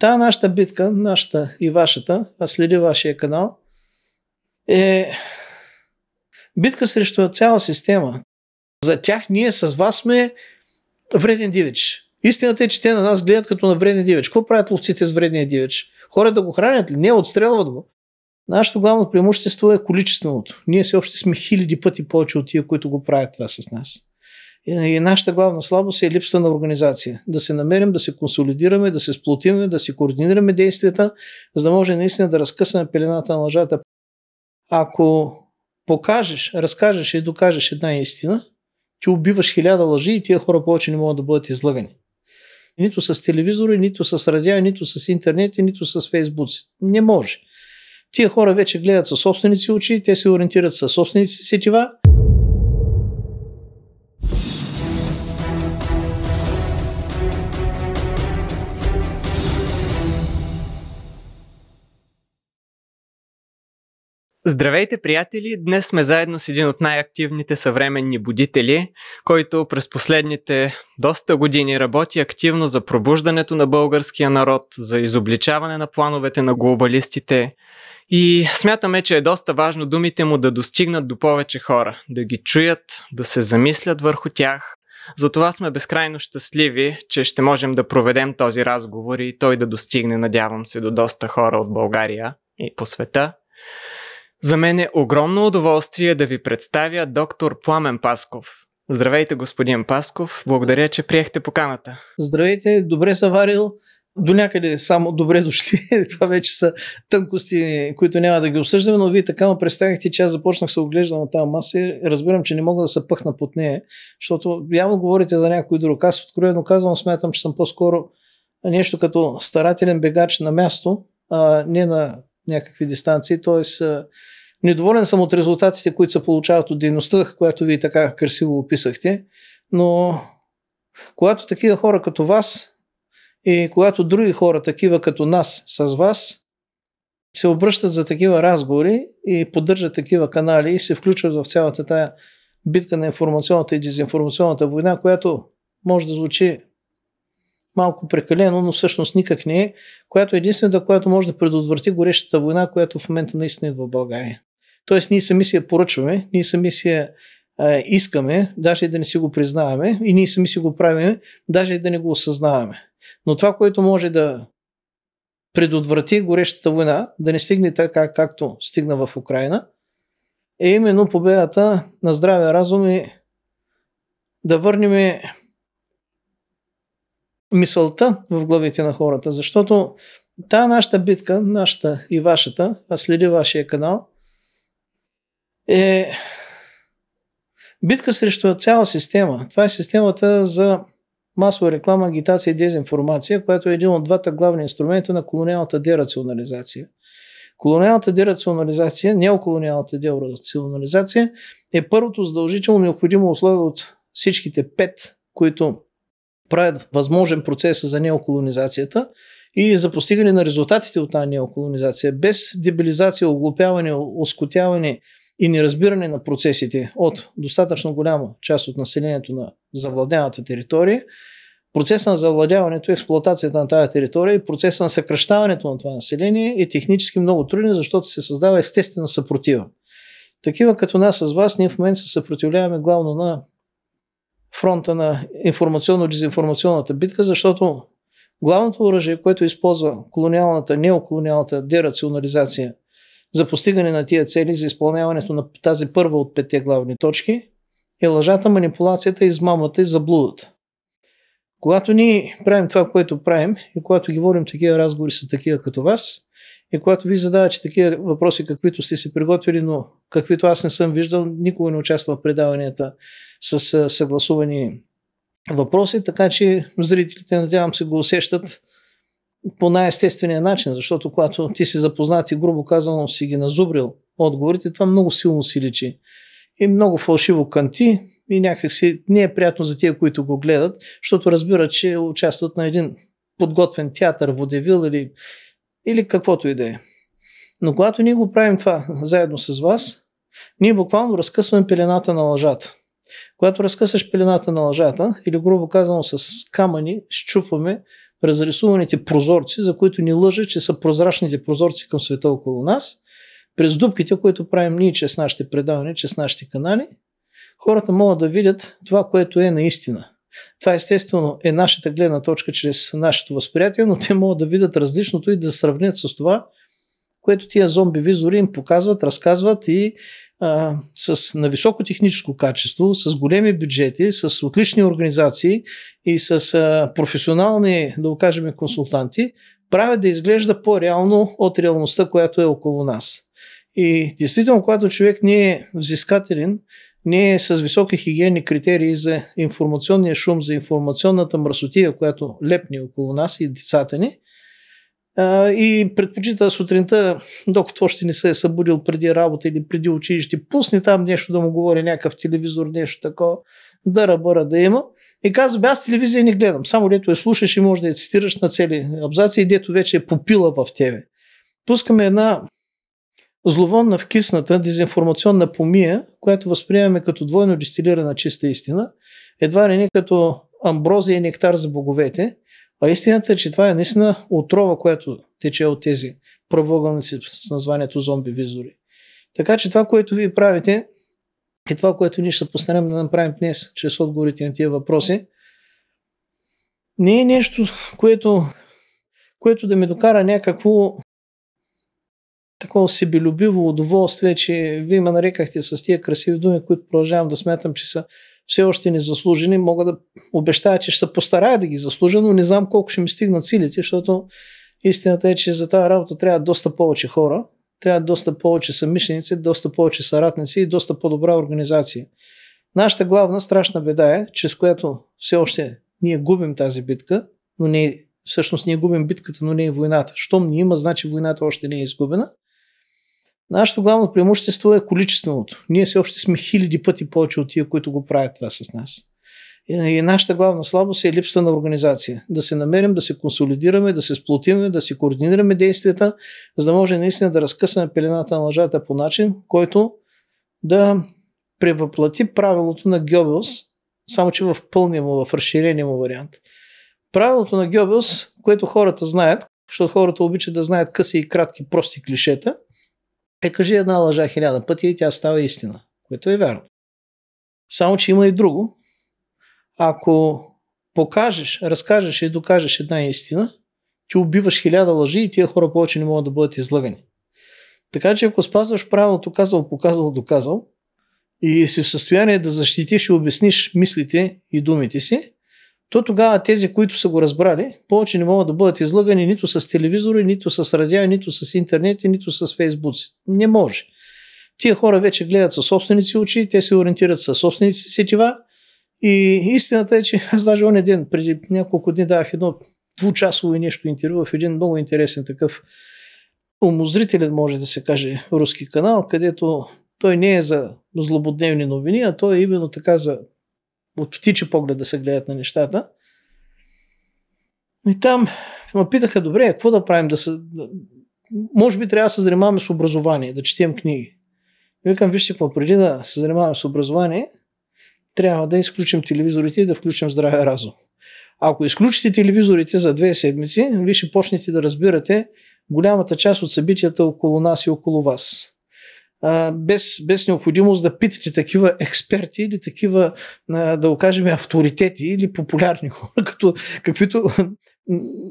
Та нашата битка, нашата и вашата, а следи вашия канал, е битка срещу цяла система. За тях ние с вас сме вреден дивич. Истината е, че те на нас гледат като на вреден дивич. Какво правят ловците с вредния дивич? Хора да го хранят ли? Не, отстрелват го. Нашето главно преимущество е количественото. Ние все още сме хиляди пъти повече от тия, които го правят това с нас. И нашата главна слабост е липса на организация. Да се намерим, да се консолидираме, да се сплотиме, да си координираме действията, за да може наистина да разкъсаме пелената на лъжата. Ако покажеш, разкажеш и докажеш една истина, ти убиваш хиляда лъжи и тия хора повече не могат да бъдат излъгани. Нито с телевизори, нито с радиа, нито с интернет, нито с фейсбук. Не може. Тия хора вече гледат със собственици очи, те се ориентират със собствените си сетива. Здравейте, приятели! Днес сме заедно с един от най-активните съвременни будители, който през последните доста години работи активно за пробуждането на българския народ, за изобличаване на плановете на глобалистите. И смятаме, че е доста важно думите му да достигнат до повече хора, да ги чуят, да се замислят върху тях. Затова сме безкрайно щастливи, че ще можем да проведем този разговор и той да достигне, надявам се, до доста хора от България и по света. За мен е огромно удоволствие да ви представя доктор Пламен Пасков. Здравейте, господин Пасков. Благодаря, че приехте поканата. Здравейте, добре са варил. До някъде само добре дошли. Това вече са тънкости, които няма да ги обсъждаме, но вие така ме представихте, че аз започнах се оглеждам на тази маса и разбирам, че не мога да се пъхна под нея, защото явно говорите за някой друг. Аз откровено казвам, смятам, че съм по-скоро нещо като старателен бегач на място, а не на някакви дистанции. т.е. недоволен съм от резултатите, които се получават от дейността, която вие така красиво описахте, но когато такива хора като вас и когато други хора, такива като нас с вас, се обръщат за такива разговори и поддържат такива канали и се включват в цялата тая битка на информационната и дезинформационната война, която може да звучи малко прекалено, но всъщност никак не е, която е единствената, която може да предотврати горещата война, която в момента наистина идва в България. Тоест ние сами си я поръчваме, ние сами си я а, искаме, даже и да не си го признаваме, и ние сами си го правиме, даже и да не го осъзнаваме. Но това, което може да предотврати горещата война, да не стигне така, както стигна в Украина, е именно победата на здравия разум и да върнем мисълта в главите на хората, защото тая нашата битка, нашата и вашата, а следи вашия канал, е битка срещу цяла система. Това е системата за масова реклама, агитация и дезинформация, която е един от двата главни инструмента на колониалната дерационализация. Колониалната дерационализация, неоколониалната дерационализация е първото задължително необходимо условие от всичките пет, които правят възможен процеса за неоколонизацията и за постигане на резултатите от тази неоколонизация, без дебилизация, оглупяване, оскотяване и неразбиране на процесите от достатъчно голяма част от населението на завладяната територия, процесът на завладяването, експлуатацията на тази територия и процеса на съкръщаването на това население е технически много труден, защото се създава естествена съпротива. Такива като нас с вас, ние в момента се съпротивляваме главно на фронта на информационно-дезинформационната битка, защото главното оръжие, което използва колониалната, неоколониалната дерационализация за постигане на тия цели, за изпълняването на тази първа от петте главни точки, е лъжата, манипулацията, измамата и заблудата. Когато ние правим това, което правим и когато ги водим такива разговори с такива като вас, и когато ви задавате такива въпроси, каквито сте си приготвили, но каквито аз не съм виждал, никога не участвам в предаванията с съгласувани въпроси, така че зрителите, надявам се, го усещат по най-естествения начин, защото когато ти си запознат и грубо казано си ги назубрил отговорите, това много силно си личи. И много фалшиво канти и някакси не е приятно за тия, които го гледат, защото разбират, че участват на един подготвен театър, водевил или, или каквото и да е. Но когато ние го правим това заедно с вас, ние буквално разкъсваме пелената на лъжата. Когато разкъсаш пелената на лъжата, или грубо казано с камъни, щупваме през рисуваните прозорци, за които ни лъжа, че са прозрачните прозорци към света около нас, през дупките, които правим ние чрез нашите предавания, чрез нашите канали, хората могат да видят това, което е наистина. Това естествено е нашата гледна точка чрез нашето възприятие, но те могат да видят различното и да сравнят с това, което тия зомби визори им показват, разказват и а, с, на високо техническо качество, с големи бюджети, с отлични организации и с а, професионални, да го кажем, консултанти, правят да изглежда по-реално от реалността, която е около нас. И действително, когато човек не е взискателен, не е с високи хигиенни критерии за информационния шум, за информационната мръсотия, която лепне около нас и децата ни, и предпочита сутринта, докато още не се е събудил преди работа или преди училище, пусни там нещо да му говори някакъв телевизор, нещо такова, да ръбъра да има. И казва, аз телевизия не гледам, само дето я слушаш и може да я цитираш на цели абзаци и дето вече е попила в тебе. Пускаме една зловонна вкисната дезинформационна помия, която възприемаме като двойно дистилирана чиста истина, едва ли не като амброзия и нектар за боговете, а истината е, че това е наистина отрова, която тече от тези правоъгълници с названието зомби визори. Така че това, което вие правите, и това, което ние ще се постараем да направим днес, чрез отговорите на тия въпроси. Не е нещо, което, което да ми докара някакво такова себелюбиво удоволствие, че вие ме нарекахте с тия красиви думи, които продължавам да смятам, че са все още незаслужени. Мога да обещая, че ще се постарая да ги заслужа, но не знам колко ще ми стигнат силите, защото истината е, че за тази работа трябва доста повече хора, трябва доста повече съмишленици, доста повече съратници и доста по-добра организация. Нашата главна страшна беда е, чрез която все още ние губим тази битка, но не, всъщност ние губим битката, но не и войната. Щом ни има, значи войната още не е изгубена. Нашето главно преимущество е количественото. Ние все още сме хиляди пъти повече от тия, които го правят това с нас. И нашата главна слабост е липса на организация. Да се намерим, да се консолидираме, да се сплотиме, да се координираме действията, за да може наистина да разкъсаме пелената на лъжата по начин, който да превъплати правилото на Гьобелс, само че в пълния му, в разширения му вариант. Правилото на Гьобелс, което хората знаят, защото хората обичат да знаят къси и кратки прости клишета – е, кажи една лъжа хиляда пъти и тя става истина, което е вярно. Само, че има и друго. Ако покажеш, разкажеш и докажеш една истина, ти убиваш хиляда лъжи и тия хора повече не могат да бъдат излъгани. Така че ако спазваш правилото казал, показал, доказал и си в състояние да защитиш и обясниш мислите и думите си, то тогава тези, които са го разбрали, повече не могат да бъдат излъгани нито с телевизори, нито с радио, нито с интернет, нито с фейсбуци. Не може. Тия хора вече гледат със собственици очи, те се ориентират със собственици сетива и истината е, че аз даже он ден, преди няколко дни давах едно двучасово и нещо интервю в един много интересен такъв умозрителен, може да се каже, руски канал, където той не е за злободневни новини, а той е именно така за от птичи поглед да се гледат на нещата. И там ме питаха, добре, какво да правим? Да се... Може би трябва да се занимаваме с образование, да четем книги. И викам, вижте какво, преди да се занимаваме с образование, трябва да изключим телевизорите и да включим здравия разум. Ако изключите телевизорите за две седмици, вие ще почнете да разбирате голямата част от събитията около нас и около вас без, без необходимост да питате такива експерти или такива, да окажем, кажем, авторитети или популярни хора, като каквито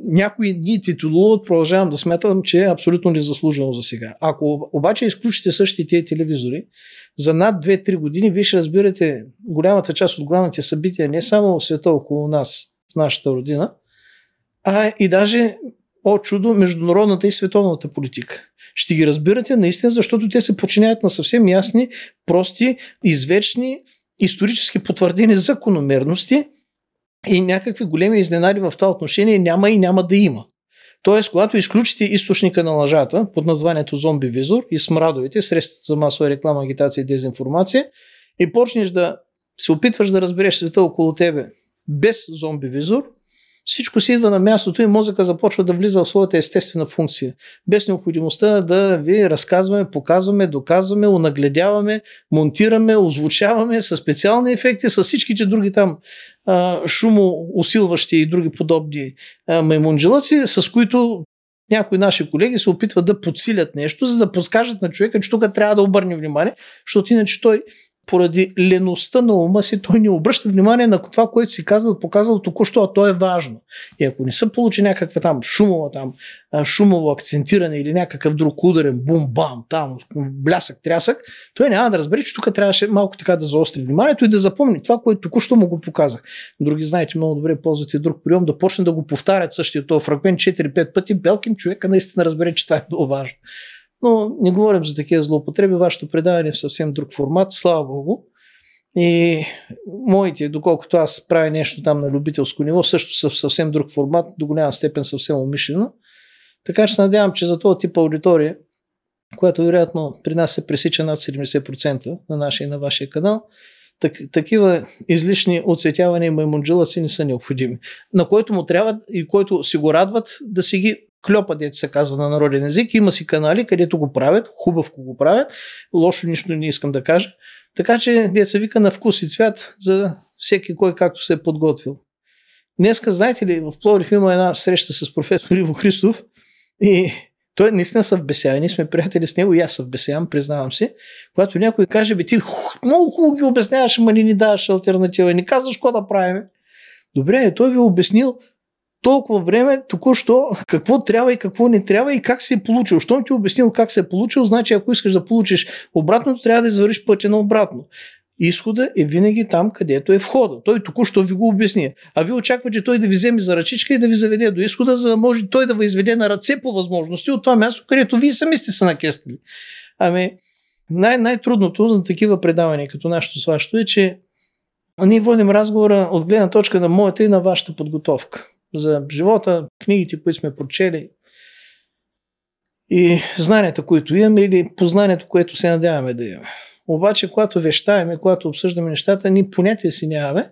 някои ни титулуват, продължавам да смятам, че е абсолютно незаслужено за сега. Ако обаче изключите същите тези телевизори, за над 2-3 години вие ще разбирате голямата част от главните събития не само в света около нас, в нашата родина, а и даже о чудо, международната и световната политика. Ще ги разбирате наистина, защото те се подчиняват на съвсем ясни, прости, извечни, исторически потвърдени закономерности и някакви големи изненади в това отношение няма и няма да има. Тоест, когато изключите източника на лъжата под названието зомби визор и смрадовите, средствата за масова реклама, агитация и дезинформация, и почнеш да се опитваш да разбереш света около тебе без зомби визор, всичко си идва на мястото и мозъка започва да влиза в своята естествена функция. Без необходимостта да ви разказваме, показваме, доказваме, унагледяваме, монтираме, озвучаваме с специални ефекти, с всичките други там шумоусилващи и други подобни маймунджелаци, с които някои наши колеги се опитват да подсилят нещо, за да подскажат на човека, че тук трябва да обърне внимание, защото иначе той поради леността на ума си, той не обръща внимание на това, което си казал, показал току-що, а то е важно. И ако не се получи някаква там шумова, там, шумово акцентиране или някакъв друг ударен бум-бам, там, блясък, трясък, той няма да разбере, че тук трябваше малко така да заостри вниманието и да запомни това, което току-що му го показах. Други знаете много добре, ползват и друг прием, да почне да го повтарят същия този фрагмент 4-5 пъти, Белкин човека наистина разбере, че това е било важно. Но не говорим за такива злоупотреби. Вашето предаване е в съвсем друг формат. Слава Богу. И моите, доколкото аз правя нещо там на любителско ниво, също са в съвсем друг формат, до голяма степен съвсем умишлено. Така че се надявам, че за този тип аудитория, която вероятно при нас се пресича над 70% на нашия и на вашия канал, так, такива излишни оцветявания и маймунджелаци не са необходими. На който му трябва и който си го радват да си ги кльопа, дето се казва на народен език, има си канали, където го правят, хубавко го правят, лошо нищо не искам да кажа. Така че дето се вика на вкус и цвят за всеки кой както се е подготвил. Днеска, знаете ли, в Пловдив има една среща с професор Иво Христов и той наистина съвбесява. Ние сме приятели с него и аз съвбесявам, признавам си. Когато някой каже, бе, ти много хубаво ги обясняваш, ама не ни даваш альтернатива. Не казваш какво да правим. Добре, той ви е обяснил толкова време, току-що, какво трябва и какво не трябва и как се е получил. Щом ти е обяснил как се е получил, значи ако искаш да получиш обратното, трябва да извършиш пътя на обратно. Изхода е винаги там, където е входа. Той току-що ви го обясни. А вие очаквате той да ви вземе за ръчичка и да ви заведе до изхода, за да може той да ви изведе на ръце по възможности от това място, където вие сами сте се накестили. Ами, най- най-трудното за такива предавания, като нашето с вашето, е, че ние водим разговора от гледна точка на моята и на вашата подготовка за живота, книгите, които сме прочели и знанията, които имаме или познанието, което се надяваме да имаме. Обаче, когато вещаваме, когато обсъждаме нещата, ние понятия си нямаме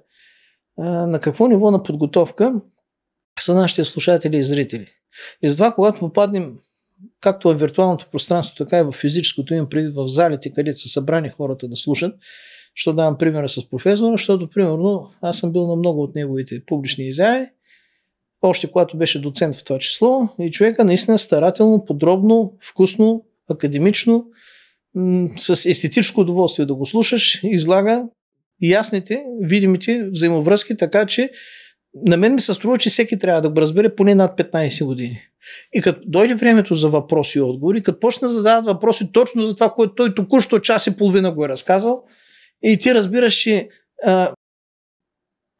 на какво ниво на подготовка са нашите слушатели и зрители. И затова, когато попаднем както в виртуалното пространство, така и в физическото, имам преди в залите, където са събрани хората да слушат, що давам примера с професора, защото примерно аз съм бил на много от неговите публични изяви още когато беше доцент в това число. И човека наистина старателно, подробно, вкусно, академично, с естетическо удоволствие да го слушаш, излага ясните, видимите взаимовръзки, така че на мен ми се струва, че всеки трябва да го разбере поне над 15 години. И като дойде времето за въпроси и отговори, като почне да задават въпроси точно за това, което той току-що час и половина го е разказал, и ти разбираш, че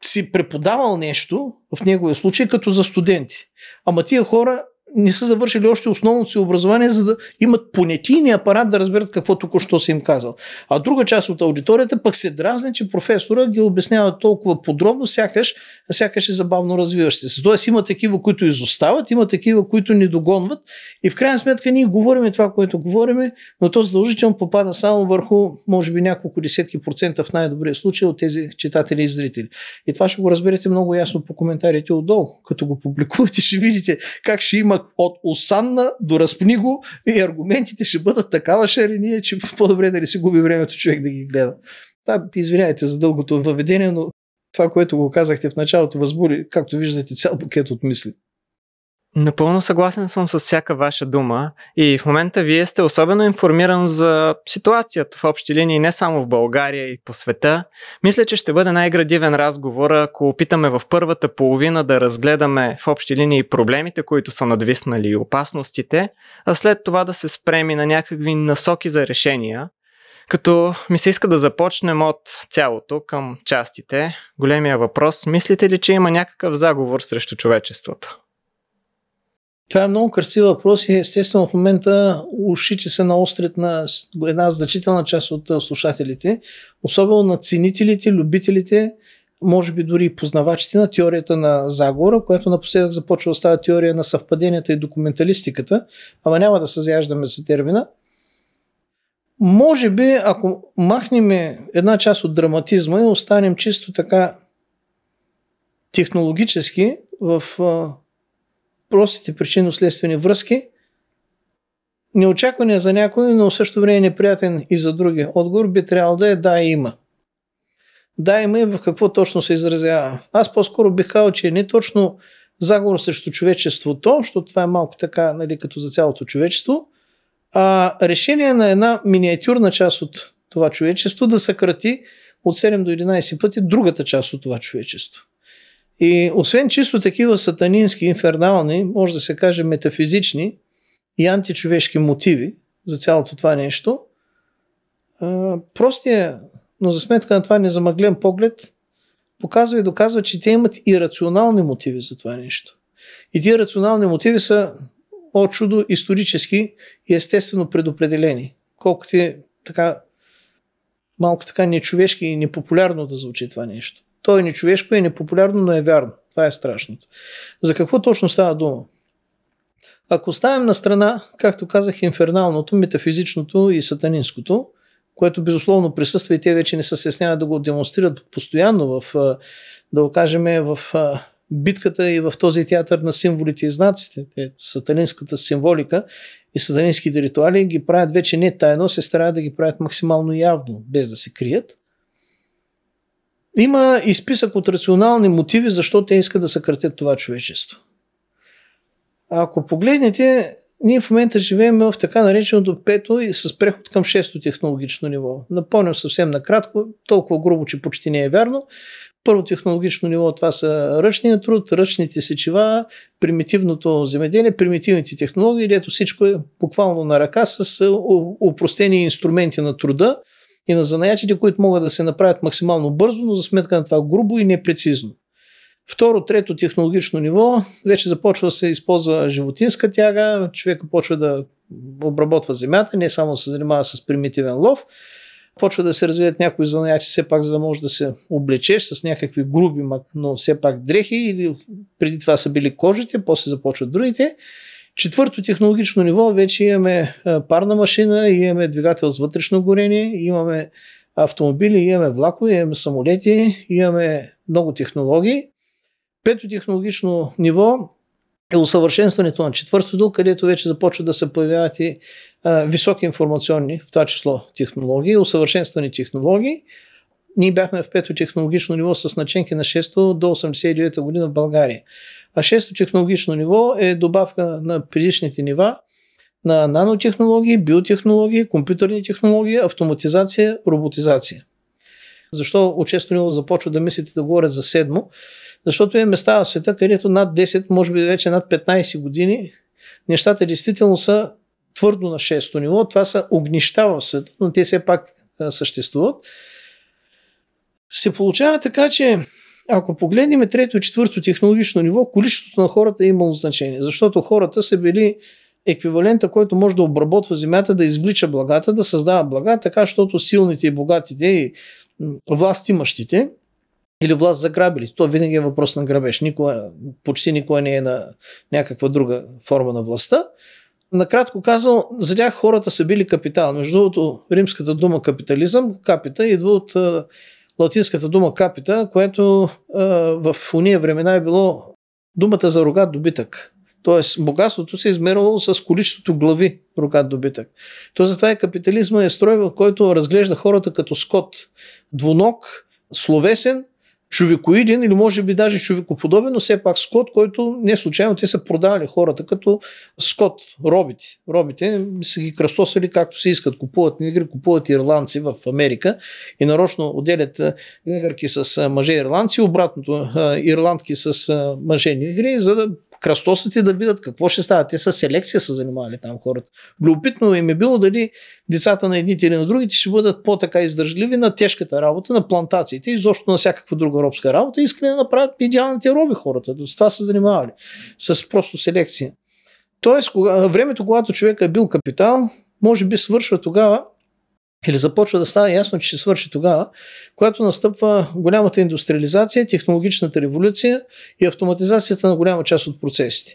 си преподавал нещо, в неговия случай, като за студенти. Ама тия хора не са завършили още основното си образование, за да имат понятийния апарат да разберат какво току-що си им казал. А друга част от аудиторията пък се дразни, че професора ги обяснява толкова подробно, сякаш, сякаш е забавно развиващ се. Тоест има такива, които изостават, има такива, които ни догонват и в крайна сметка ние говорим това, което говорим, но то задължително попада само върху, може би, няколко десетки процента в най-добрия случай от тези читатели и зрители. И това ще го разберете много ясно по коментарите отдолу. Като го публикувате, ще видите как ще има от Осанна до разпни го и аргументите ще бъдат такава шерения, че по-добре да не си губи времето човек да ги гледа. Да, извиняйте за дългото въведение, но това, което го казахте в началото, възбуди, както виждате, цял букет от мисли. Напълно съгласен съм с всяка ваша дума и в момента вие сте особено информиран за ситуацията в общи линии не само в България и по света. Мисля, че ще бъде най-градивен разговор, ако опитаме в първата половина да разгледаме в общи линии проблемите, които са надвиснали и опасностите, а след това да се спреми на някакви насоки за решения, като ми се иска да започнем от цялото към частите. Големия въпрос, мислите ли, че има някакъв заговор срещу човечеството? Това е много красив въпрос и естествено в момента ушите се наострят на една значителна част от слушателите, особено на ценителите, любителите, може би дори и познавачите на теорията на заговора, която напоследък започва да става теория на съвпаденията и документалистиката, ама няма да се заяждаме за термина. Може би, ако махнем една част от драматизма и останем чисто така технологически в простите причинно-следствени връзки, неочаквания за някой, но в същото време неприятен и за други отговор би трябвало да е да има. Да има и в какво точно се изразява. Аз по-скоро бих казал, че не точно заговор срещу човечеството, защото това е малко така, нали, като за цялото човечество, а решение на една миниатюрна част от това човечество да съкрати от 7 до 11 пъти другата част от това човечество. И освен чисто такива сатанински, инфернални, може да се каже метафизични и античовешки мотиви за цялото това нещо, простия, но за сметка на това незамъглен поглед, показва и доказва, че те имат и рационални мотиви за това нещо. И тия рационални мотиви са от чудо исторически и естествено предопределени. Колкото е така малко така нечовешки и непопулярно да звучи това нещо. То е нечовешко и непопулярно, но е вярно. Това е страшното. За какво точно става дума? Ако ставим на страна, както казах, инферналното, метафизичното и сатанинското, което безусловно присъства и те вече не се стесняват да го демонстрират постоянно в, да го кажем, в битката и в този театър на символите и знаците, сатанинската символика и сатанинските ритуали ги правят вече не тайно, се стараят да ги правят максимално явно, без да се крият. Има и списък от рационални мотиви, защо те искат да съкратят това човечество. ако погледнете, ние в момента живеем в така нареченото пето и с преход към шесто технологично ниво. Напомням съвсем накратко, толкова грубо, че почти не е вярно. Първо технологично ниво това са ръчния труд, ръчните сечива, примитивното земеделие, примитивните технологии, дето всичко е буквално на ръка с е, упростени инструменти на труда – и на занаятите, които могат да се направят максимално бързо, но за сметка на това грубо и непрецизно. Второ, трето технологично ниво, вече започва да се използва животинска тяга, Човек почва да обработва земята, не само се занимава с примитивен лов, почва да се развият някои занаяти, все пак за да може да се облечеш с някакви груби, но все пак дрехи, или преди това са били кожите, после започват другите. Четвърто технологично ниво вече имаме парна машина, имаме двигател с вътрешно горение, имаме автомобили, имаме влакове, имаме самолети, имаме много технологии. Пето технологично ниво е усъвършенстването на четвъртото, където вече започват да се появяват и високи информационни, в това число технологии, усъвършенствани технологии ние бяхме в пето технологично ниво с начинки на 6 до 89 та година в България. А 6 то технологично ниво е добавка на предишните нива на нанотехнологии, биотехнологии, компютърни технологии, автоматизация, роботизация. Защо от 6 ниво започва да мислите да говорят за 7-мо? Защото има места в света, където над 10, може би вече над 15 години, нещата действително са твърдо на 6 то ниво. Това са огнища в света, но те все пак съществуват се получава така, че ако погледнем трето и четвърто технологично ниво, количеството на хората е имало значение, защото хората са били еквивалента, който може да обработва земята, да извлича благата, да създава блага, така, защото силните и богатите и власт имащите или власт заграбили. То винаги е въпрос на грабеж. Никога, почти никога не е на някаква друга форма на властта. Накратко казвам, за тях хората са били капитал. Между другото, римската дума капитализъм, капита, идва от латинската дума капита, което а, в уния времена е било думата за рогат добитък. Тоест, богатството се е измервало с количеството глави рогат добитък. То затова е капитализма е строй, в който разглежда хората като скот. Двунок, словесен човекоиден или може би даже човекоподобен, но все пак скот, който не случайно те са продавали хората като скот, робите. Робите са ги кръстосали както се искат. Купуват негри, купуват ирландци в Америка и нарочно отделят негърки с мъже ирландци, обратното ирландки с мъже негри, за да кръстосат и да видят какво ще става. Те са селекция са занимавали там хората. Любопитно им е било дали децата на едните или на другите ще бъдат по-така издържливи на тежката работа, на плантациите и изобщо на всякаква друга робска работа, искали да направят идеалните роби хората. До това са занимавали. С просто селекция. Тоест, кога, времето, когато човек е бил капитал, може би свършва тогава, или започва да стане ясно, че ще свърши тогава, когато настъпва голямата индустриализация, технологичната революция и автоматизацията на голяма част от процесите.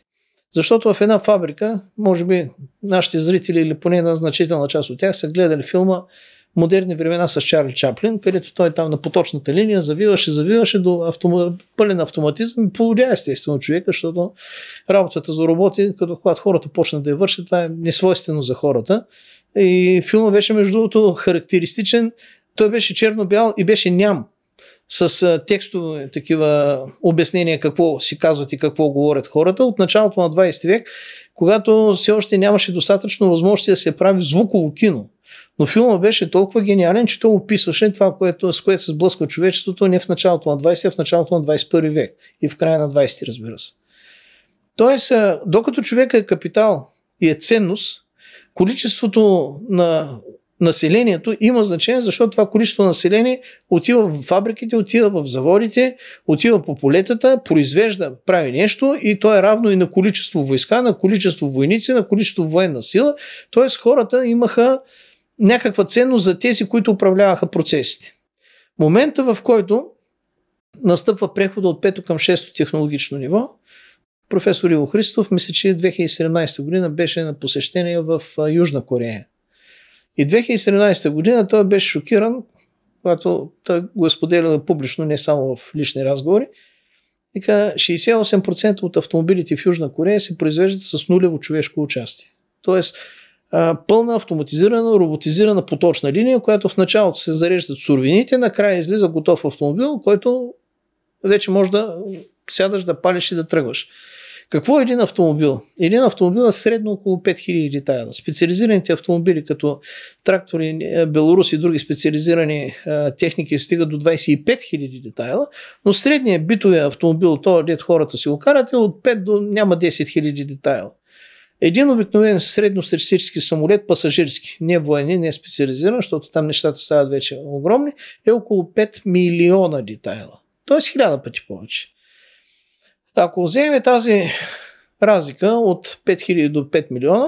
Защото в една фабрика, може би нашите зрители или поне една значителна част от тях са гледали филма модерни времена с Чарли Чаплин, където той там на поточната линия завиваше, завиваше до автом... пълен автоматизъм и полудя естествено човека, защото работата за роботи, като когато хората почнат да я вършат, това е несвойствено за хората. И филма беше, между другото, характеристичен. Той беше черно-бял и беше ням с текстове, такива обяснения какво си казват и какво говорят хората от началото на 20 век, когато все още нямаше достатъчно възможности да се прави звуково кино. Но филмът беше толкова гениален, че то описваше това, което, с което се сблъсква човечеството не в началото на 20, а в началото на 21 век и в края на 20, разбира се. Тоест, докато човека е капитал и е ценност, количеството на населението има значение, защото това количество население отива в фабриките, отива в заводите, отива по полетата, произвежда, прави нещо и то е равно и на количество войска, на количество войници, на количество военна сила. Тоест хората имаха някаква ценност за тези, които управляваха процесите. Момента, в който настъпва прехода от 5 към 6 технологично ниво, професор Иво Христов, мисля, че 2017 година беше на посещение в Южна Корея. И 2017 година той беше шокиран, когато той го е споделял публично, не само в лични разговори. Така, 68% от автомобилите в Южна Корея се произвеждат с нулево човешко участие. Тоест, пълна автоматизирана, роботизирана поточна линия, която в началото се зареждат суровините, накрая излиза готов автомобил, който вече може да сядаш, да палиш и да тръгваш. Какво е един автомобил? Един автомобил е средно около 5000 детайла. Специализираните автомобили, като трактори, е, Беларус и други специализирани а, е, техники, стигат до 25 000 детайла, но средният битовия автомобил, то дед хората си го карат, е от 5 до няма 10 000 детайла. Един обикновен средностатистически самолет, пасажирски, не военен, не специализиран, защото там нещата стават вече огромни, е около 5 милиона детайла. Тоест хиляда пъти повече. Ако вземем тази разлика от 5000 до 5 милиона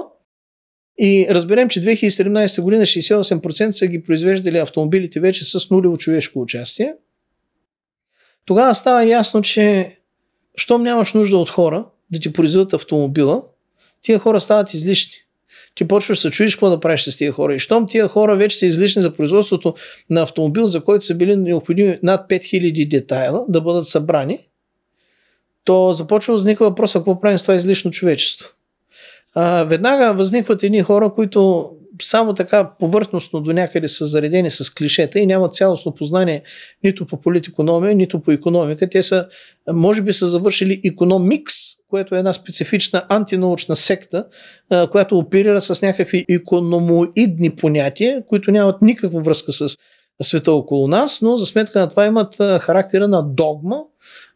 и разберем, че 2017 година 68% са ги произвеждали автомобилите вече с нулево човешко участие, тогава става ясно, че щом нямаш нужда от хора да ти произведат автомобила, тия хора стават излишни. Ти почваш да чуеш какво да правиш с тия хора. И щом тия хора вече са излишни за производството на автомобил, за който са били необходими над 5000 детайла да бъдат събрани, то започва да възниква въпроса какво правим с това излишно човечество. А, веднага възникват едни хора, които само така повърхностно до някъде са заредени с клишета и нямат цялостно познание нито по политикономия, нито по економика. Те са, може би са завършили економикс, което е една специфична антинаучна секта, която оперира с някакви економоидни понятия, които нямат никаква връзка с света около нас, но за сметка на това имат характера на догма,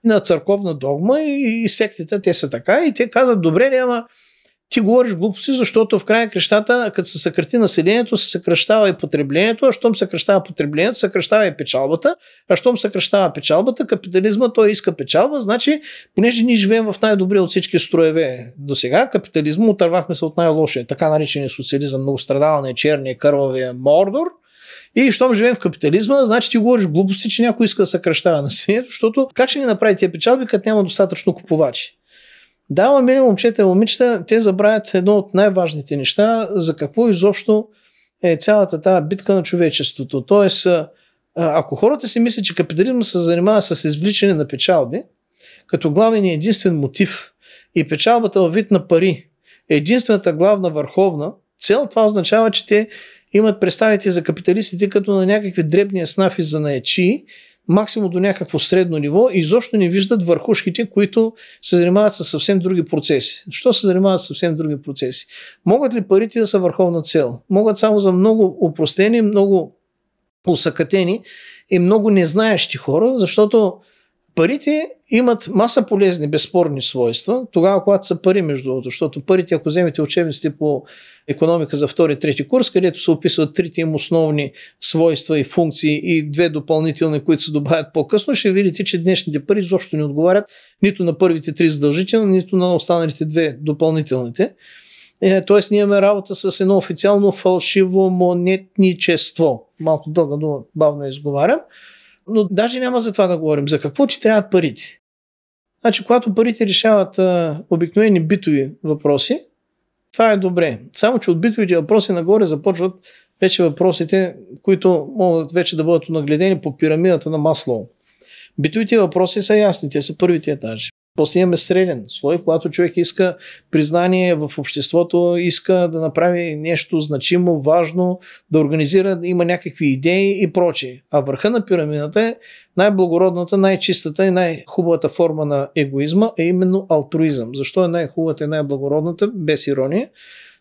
на църковна догма и, сектите те са така и те казват, добре, няма ти говориш глупости, защото в край на крещата, като се съкрати населението, се съкръщава и потреблението, а щом съкръщава потреблението, съкръщава и печалбата, а щом съкръщава печалбата, капитализма, той иска печалба, значи, понеже ние живеем в най-добрия от всички строеве до сега, капитализма отървахме се от най-лошия, така наречения социализъм, многострадалния, черния, кървавия мордор, и щом живеем в капитализма, значи ти говориш глупости, че някой иска да съкръщава населението, защото как ще ни направи тия печалби, като няма достатъчно купувачи? Да, мили момчета и момичета, те забравят едно от най-важните неща, за какво изобщо е цялата тази битка на човечеството. Тоест, ако хората си мислят, че капитализма се занимава с извличане на печалби, като главен и единствен мотив и печалбата във вид на пари е единствената главна върховна цел, това означава, че те имат представите за капиталистите като на някакви дребния снафи за наечи, максимум до някакво средно ниво и изобщо не виждат върхушките, които се занимават с съвсем други процеси. Що се занимават с съвсем други процеси? Могат ли парите да са върховна цел? Могат само за много упростени, много усъкатени и много незнаещи хора, защото Парите имат маса полезни, безспорни свойства, тогава, когато са пари, между другото, защото парите, ако вземете учебниците по економика за втори и трети курс, където се описват трите им основни свойства и функции и две допълнителни, които се добавят по-късно, ще видите, че днешните пари изобщо не отговарят нито на първите три задължителни, нито на останалите две допълнителните. Е, тоест, ние имаме работа с едно официално фалшиво монетничество. Малко дълга дума, бавно изговарям. Но даже няма за това да говорим. За какво ти трябват парите? Значи, когато парите решават а, обикновени битови въпроси, това е добре. Само, че от битовите въпроси нагоре започват вече въпросите, които могат вече да бъдат нагледени по пирамидата на Маслоу. Битовите въпроси са ясни, те са първите етажи. После имаме среден слой, когато човек иска признание в обществото, иска да направи нещо значимо, важно, да организира, да има някакви идеи и прочее. А върха на пирамидата е най-благородната, най-чистата и най-хубавата форма на егоизма, е именно алтруизъм. Защо е най-хубавата и най-благородната, без ирония?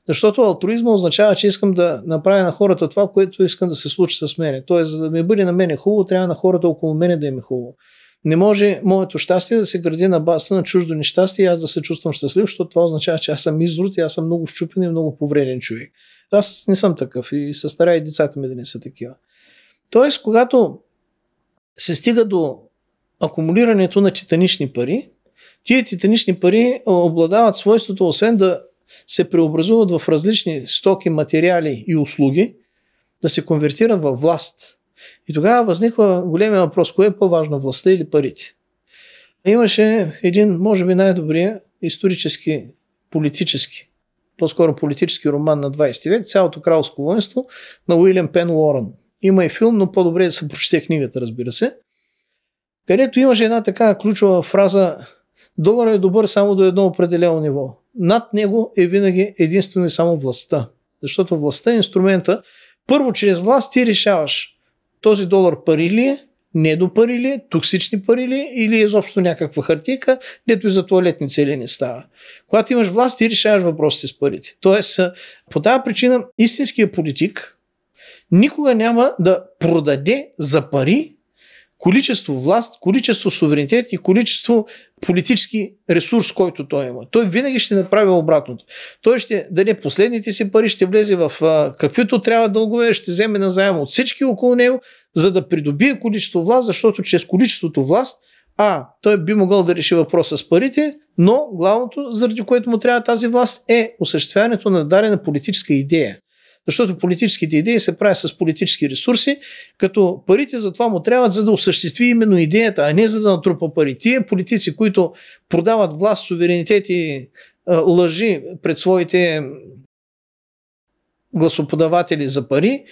Защото алтруизма означава, че искам да направя на хората това, което искам да се случи с мене. Тоест, за да ми бъде на мене хубаво, трябва на хората около мене да им е хубаво. Не може моето щастие да се гради на базата на чуждо нещастие и аз да се чувствам щастлив, защото това означава, че аз съм изрут и аз съм много щупен и много повреден човек. Аз не съм такъв и се стара и децата ми да не са такива. Тоест, когато се стига до акумулирането на титанични пари, тия титанични пари обладават свойството, освен да се преобразуват в различни стоки, материали и услуги, да се конвертират в власт – и тогава възниква големия въпрос, кое е по-важно, властта или парите? Имаше един, може би най-добрия исторически, политически, по-скоро политически роман на 20 век, цялото кралско воинство на Уилям Пен Уорън. Има и филм, но по-добре е да се прочете книгата, разбира се. Където имаше една така ключова фраза Доларът е добър само до едно определено ниво. Над него е винаги единствено и само властта. Защото властта е инструмента. Първо, чрез власт ти решаваш този долар пари ли е, не до пари ли е, токсични пари ли е или е изобщо някаква хартика, дето и за туалетни цели не става. Когато имаш власт, ти решаваш въпросите с парите. Тоест, по тази причина истинския политик никога няма да продаде за пари количество власт, количество суверенитет и количество политически ресурс, който той има. Той винаги ще направи обратното. Той ще даде последните си пари, ще влезе в а, каквито трябва дългове, ще вземе назаем от всички около него, за да придобие количество власт, защото чрез количеството власт а, той би могъл да реши въпроса с парите, но главното, заради което му трябва тази власт, е осъществяването на дадена политическа идея. Защото политическите идеи се правят с политически ресурси, като парите за това му трябват, за да осъществи именно идеята, а не за да натрупа пари. Тие политици, които продават власт, суверенитет и лъжи пред своите гласоподаватели за пари,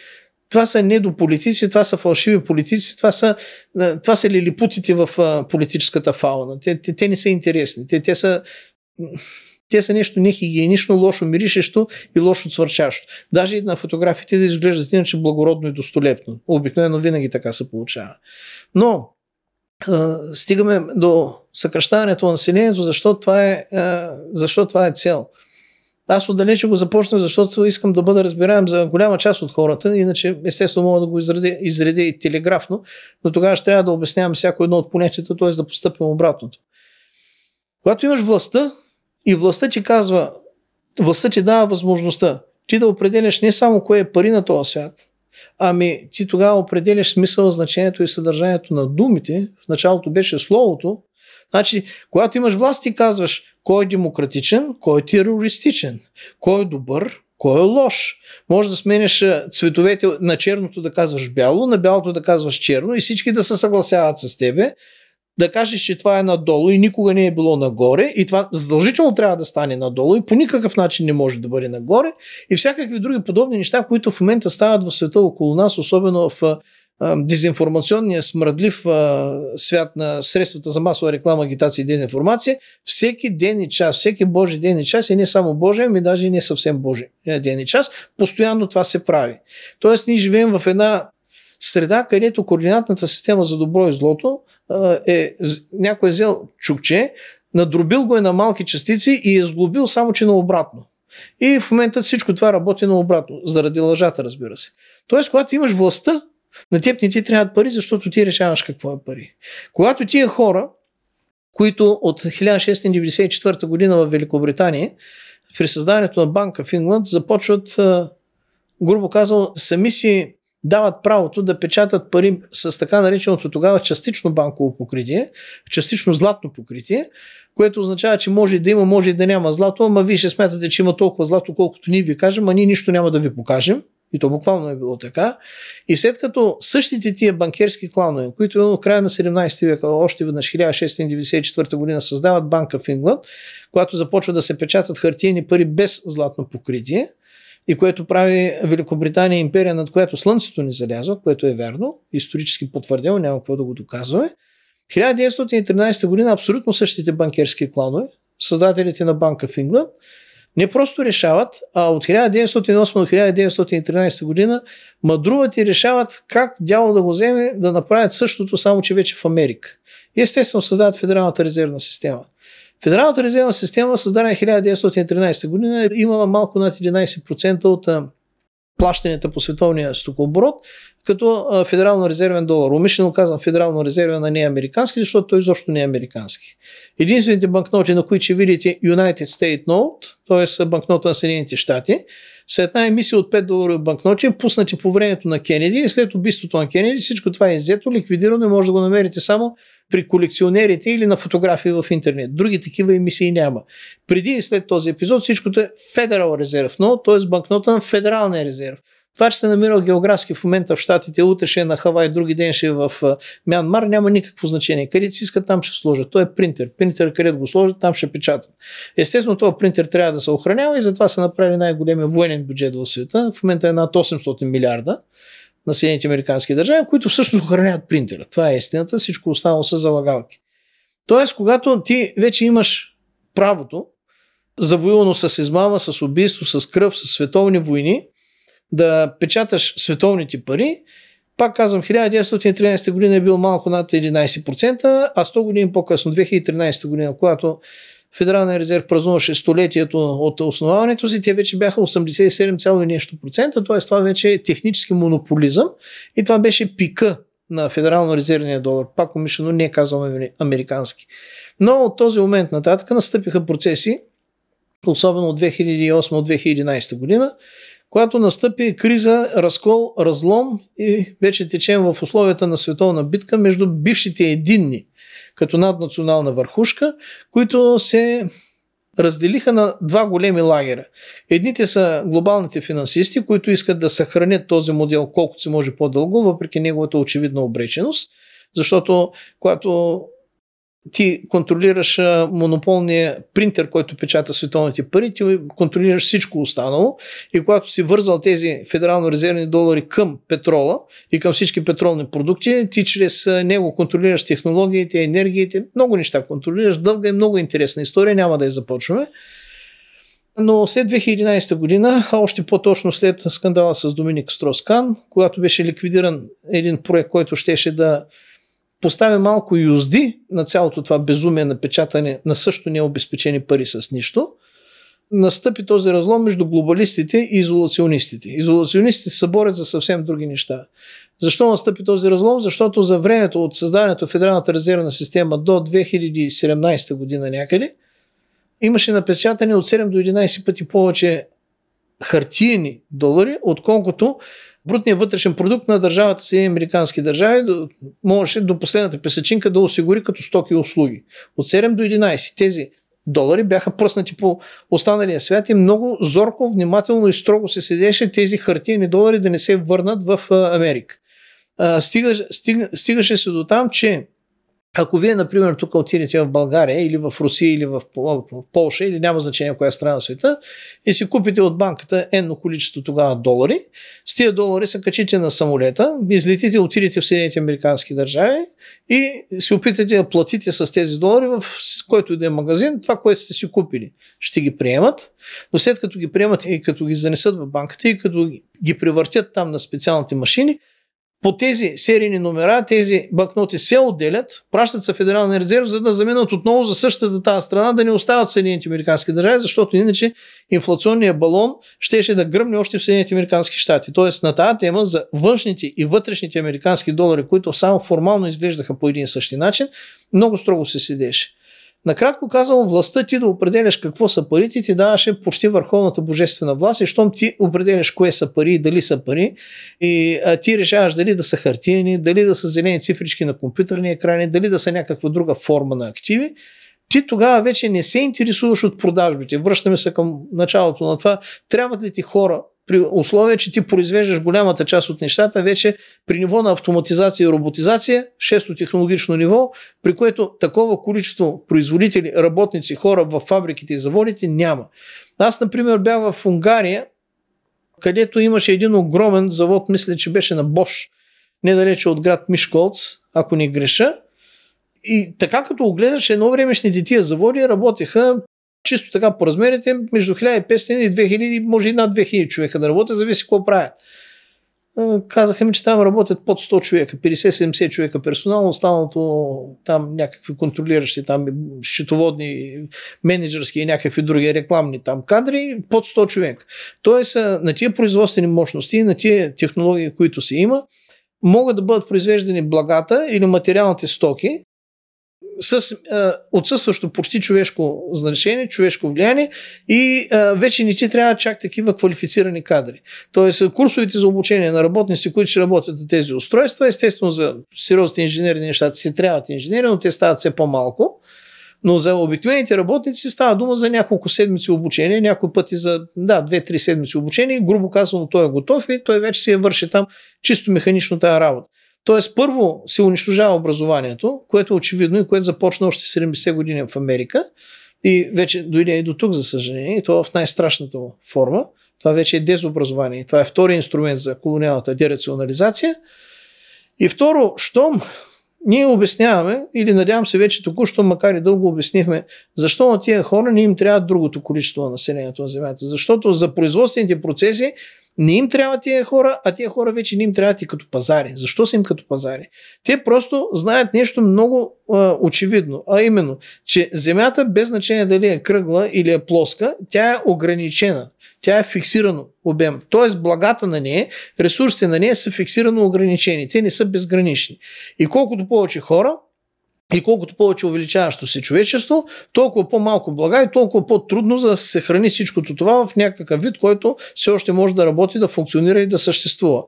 това са недополитици, това са фалшиви политици, това са, това са лилипутите в политическата фауна. Те, те, те не са интересни. Те, те са те са нещо нехигиенично, лошо миришещо и лошо цвърчащо. Даже и на фотографите да изглеждат иначе благородно и достолепно. Обикновено винаги така се получава. Но стигаме до съкръщаването на населението, защо това е, защо това е цел. Аз отдалече го започнах, защото искам да бъда разбираем за голяма част от хората, иначе естествено мога да го изреди и телеграфно, но тогава ще трябва да обяснявам всяко едно от понятията, т.е. да постъпим обратното. Когато имаш властта, и властта ти казва, властта ти дава възможността ти да определяш не само кое е пари на този свят, ами ти тогава определяш смисъл, значението и съдържанието на думите. В началото беше словото. Значи, когато имаш власт, ти казваш кой е демократичен, кой е терористичен, кой е добър, кой е лош. Може да сменяш цветовете на черното да казваш бяло, на бялото да казваш черно и всички да се съгласяват с тебе, да кажеш, че това е надолу и никога не е било нагоре и това задължително трябва да стане надолу и по никакъв начин не може да бъде нагоре и всякакви други подобни неща, които в момента стават в света около нас, особено в дезинформационния смръдлив свят на средствата за масова реклама, агитация и дезинформация, всеки ден и час, всеки Божи ден и час и не само Божи, ами даже и не съвсем Божи е, ден и час, постоянно това се прави. Тоест ние живеем в една среда, където координатната система за добро и злото – е, някой е взел чукче, надробил го е на малки частици и е сглобил само, че е наобратно. И в момента всичко това работи наобратно, заради лъжата, разбира се. Тоест, когато имаш властта, на теб не ти трябват пари, защото ти решаваш какво е пари. Когато тия е хора, които от 1694 година в Великобритания, при създаването на банка в Ингланд, започват, грубо казано, сами си дават правото да печатат пари с така нареченото тогава частично банково покритие, частично златно покритие, което означава, че може и да има, може и да няма злато, ама вие ще смятате, че има толкова злато, колкото ние ви кажем, а ние нищо няма да ви покажем. И то буквално е било така. И след като същите тия банкерски кланове, които от края на 17 века, още веднъж 1694 година създават банка в Ингланд, която започва да се печатат хартиени пари без златно покритие, и което прави Великобритания империя, над която Слънцето ни залязва, което е вярно, исторически потвърдено, няма какво да го доказваме. 1913 година абсолютно същите банкерски кланове, създателите на банка в Ингланд, не просто решават, а от 1908 до 1913 година мъдруват и решават как дяло да го вземе да направят същото, само че вече в Америка. И естествено създават Федералната резервна система. Федералната резервна система, създадена 1913 година, е имала малко над 11% от плащанията по световния стокооборот, като федерално резервен долар. Умишлено казвам федерално резервен, а не американски, защото той изобщо не е американски. Единствените банкноти, на които ще видите United State Note, т.е. банкнота на Съединените щати, са една емисия от 5 долара банкноти, пуснати по времето на Кенеди и след убийството на Кенеди всичко това е иззето, ликвидирано и може да го намерите само при колекционерите или на фотографии в интернет. Други такива емисии няма. Преди и след този епизод всичкото е федерал резерв, но т.е. банкнота на Федералния резерв. Това, че се намирал географски в момента в Штатите, утре ще е на Хавай, други ден ще е в Мянмар, няма никакво значение. Къде си иска, там ще сложат. Той е принтер. Принтер, където го сложат, там ще печатат. Естествено, този принтер трябва да се охранява и затова са направили най-големия военен бюджет в света. В момента е над 800 милиарда на Съединените американски държави, които всъщност охраняват принтера. Това е истината, всичко останало са залагалки. Тоест, когато ти вече имаш правото, завоювано с измама, с убийство, с кръв, с световни войни, да печаташ световните пари, пак казвам, 1913 година е бил малко над 11%, а 100 години по-късно, 2013 година, когато Федералния резерв празнуваше столетието от основаването си, те вече бяха 87, нещо процента, т.е. това вече е технически монополизъм и това беше пика на федерално-резервния долар. Пак умишлено не казвам нали, американски. Но от този момент нататък настъпиха процеси, особено от 2008-2011 година, когато настъпи криза, разкол, разлом и вече течем в условията на световна битка между бившите единни като наднационална върхушка, които се разделиха на два големи лагера. Едните са глобалните финансисти, които искат да съхранят този модел колкото се може по-дълго, въпреки неговата очевидна обреченост, защото когато ти контролираш монополния принтер, който печата световните пари, ти контролираш всичко останало и когато си вързал тези федерално резервни долари към петрола и към всички петролни продукти, ти чрез него контролираш технологиите, енергиите, много неща контролираш. Дълга е много интересна история, няма да я започваме. Но след 2011 година, а още по-точно след скандала с Доминик Строскан, когато беше ликвидиран един проект, който щеше да Поставя малко юзди на цялото това безумие на печатане на също необезпечени пари с нищо, настъпи този разлом между глобалистите и изолационистите. Изолационистите се борят за съвсем други неща. Защо настъпи този разлом? Защото за времето от създаването в Федералната резервна система до 2017 година някъде, имаше напечатане от 7 до 11 пъти повече хартиени долари, отколкото брутният вътрешен продукт на държавата си американски държави можеше до последната песечинка да осигури като стоки и услуги. От 7 до 11 тези долари бяха пръснати по останалия свят и много зорко, внимателно и строго се седеше тези хартиени долари да не се върнат в Америка. Стига, стига, стигаше се до там, че ако вие, например, тук отидете в България или в Русия или в, в Полша или няма значение в коя страна на света и си купите от банката едно количество тогава долари, с тия долари се качите на самолета, излетите, отидете в Съединените Американски държави и се опитате да платите с тези долари в който и да е магазин това, което сте си купили. Ще ги приемат, но след като ги приемат и като ги занесат в банката и като ги превъртят там на специалните машини, по тези серийни номера, тези банкноти се отделят, пращат се в Федералния резерв, за да заминат отново за същата тази страна, да не остават Съединените Американски държави, защото иначе инфлационният балон щеше да гръмне още в Съединените Американски щати. Тоест на тази тема за външните и вътрешните американски долари, които само формално изглеждаха по един и същи начин, много строго се седеше. Накратко казвам, властта ти да определяш какво са парите, ти даваше почти върховната божествена власт и щом ти определяш кое са пари и дали са пари и а, ти решаваш дали да са хартиени, дали да са зелени цифрички на компютърни екрани, дали да са някаква друга форма на активи, ти тогава вече не се интересуваш от продажбите. Връщаме се към началото на това. Трябват ли ти хора при условие, че ти произвеждаш голямата част от нещата вече при ниво на автоматизация и роботизация, шесто технологично ниво, при което такова количество производители, работници, хора в фабриките и заводите няма. Аз, например, бях в Унгария, където имаше един огромен завод, мисля, че беше на Бош, недалече от град Мишколц, ако не греша. И така като огледаш, едно времешните тия заводи работеха чисто така по размерите, между 1500 и 2000, може и над 2000 човека да работят, зависи какво правят. Казаха ми, че там работят под 100 човека, 50-70 човека персонално останалото там някакви контролиращи, там счетоводни, менеджерски и някакви други рекламни там кадри, под 100 човека. Тоест на тия производствени мощности, на тия технологии, които се има, могат да бъдат произвеждани благата или материалните стоки, с а, отсъстващо почти човешко значение, човешко влияние и а, вече не ти трябва чак такива квалифицирани кадри. Тоест, курсовите за обучение на работници, които ще работят на тези устройства, естествено за сериозните инженери нещата си трябват инженери, но те стават все по-малко. Но за обикновените работници става дума за няколко седмици обучение, някои пъти за да, 2-3 седмици обучение. Грубо казано, той е готов и той вече си я е върши там чисто механично тази работа. Тоест, първо се унищожава образованието, което е очевидно и което започна още 70 години в Америка и вече дойде и до тук, за съжаление, и то в най-страшната му форма. Това вече е дезобразование. Това е втори инструмент за колониалната дерационализация. И второ, щом ние обясняваме, или надявам се вече току-що, макар и дълго обяснихме, защо на тия хора не им трябва другото количество на населението на Земята. Защото за производствените процеси не им трябва тия хора, а тия хора вече не им трябват и като пазари. Защо са им като пазари? Те просто знаят нещо много а, очевидно, а именно, че Земята, без значение дали е кръгла или е плоска, тя е ограничена. Тя е фиксирано обем. Тоест благата на нея, ресурсите на нея са фиксирано ограничени. Те не са безгранични. И колкото повече хора, и колкото повече увеличаващо се човечество, толкова по-малко блага и толкова по-трудно за да се храни всичкото това в някакъв вид, който все още може да работи, да функционира и да съществува.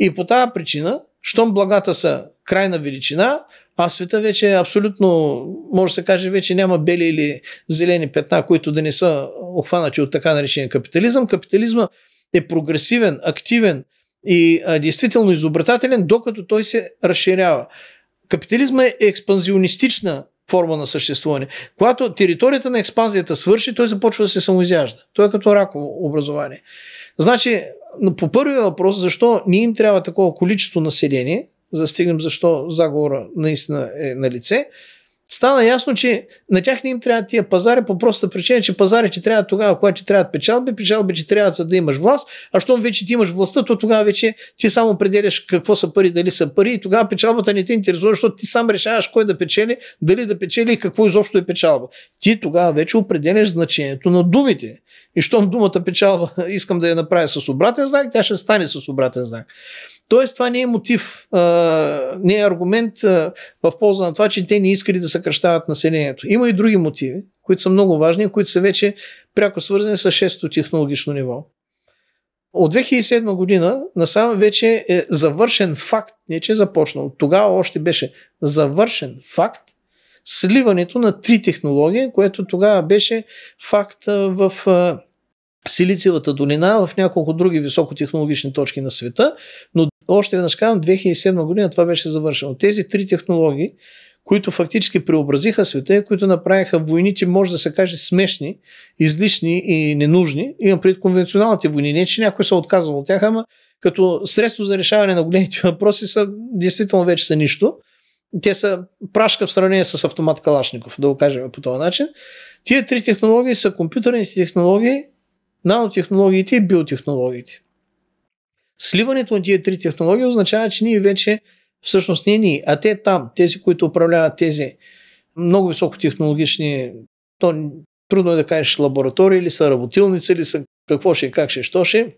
И по тази причина, щом благата са крайна величина, а света вече е абсолютно, може да се каже, вече няма бели или зелени петна, които да не са охванати от така наречения капитализъм. Капитализма е прогресивен, активен и а, действително изобретателен, докато той се разширява капитализма е експанзионистична форма на съществуване. Когато територията на експанзията свърши, той започва да се самоизяжда. Той е като раково образование. Значи, по първия въпрос, защо ние им трябва такова количество население, за да стигнем защо заговора наистина е на лице, стана ясно, че на тях не им трябва тия пазари по проста причина, че пазари ти трябва тогава, когато ти трябва печалби, печалби ти трябва за да имаш власт, а щом вече ти имаш властта, то тогава вече ти само определяш какво са пари, дали са пари и тогава печалбата не те интересува, защото ти сам решаваш кой да печели, дали да печели и какво изобщо е печалба. Ти тогава вече определяш значението на думите. И щом думата печалба искам да я направя с обратен знак, тя ще стане с обратен знак. Тоест, това не е мотив, не е аргумент в полза на това, че те не искали да съкръщават населението. Има и други мотиви, които са много важни, които са вече пряко свързани с 6-то технологично ниво. От 2007 година насам вече е завършен факт, не че е започнал, тогава още беше завършен факт сливането на три технологии, което тогава беше факт в Силициевата долина, в няколко други високотехнологични точки на света, но още веднъж казвам, 2007 година това беше завършено. Тези три технологии, които фактически преобразиха света, които направиха войните, може да се каже, смешни, излишни и ненужни. Имам пред конвенционалните войни. Не, че някой се отказва от тях, ама като средство за решаване на големите въпроси са, действително вече са нищо. Те са прашка в сравнение с автомат Калашников, да го кажем по този начин. Тия три технологии са компютърните технологии, нанотехнологиите и биотехнологиите. Сливането на тези три технологии означава, че ние вече, всъщност не ние, а те там, тези, които управляват тези много високотехнологични, то трудно е да кажеш лаборатории или са работилници, или са какво ще, е, как ще, е, що ще, е.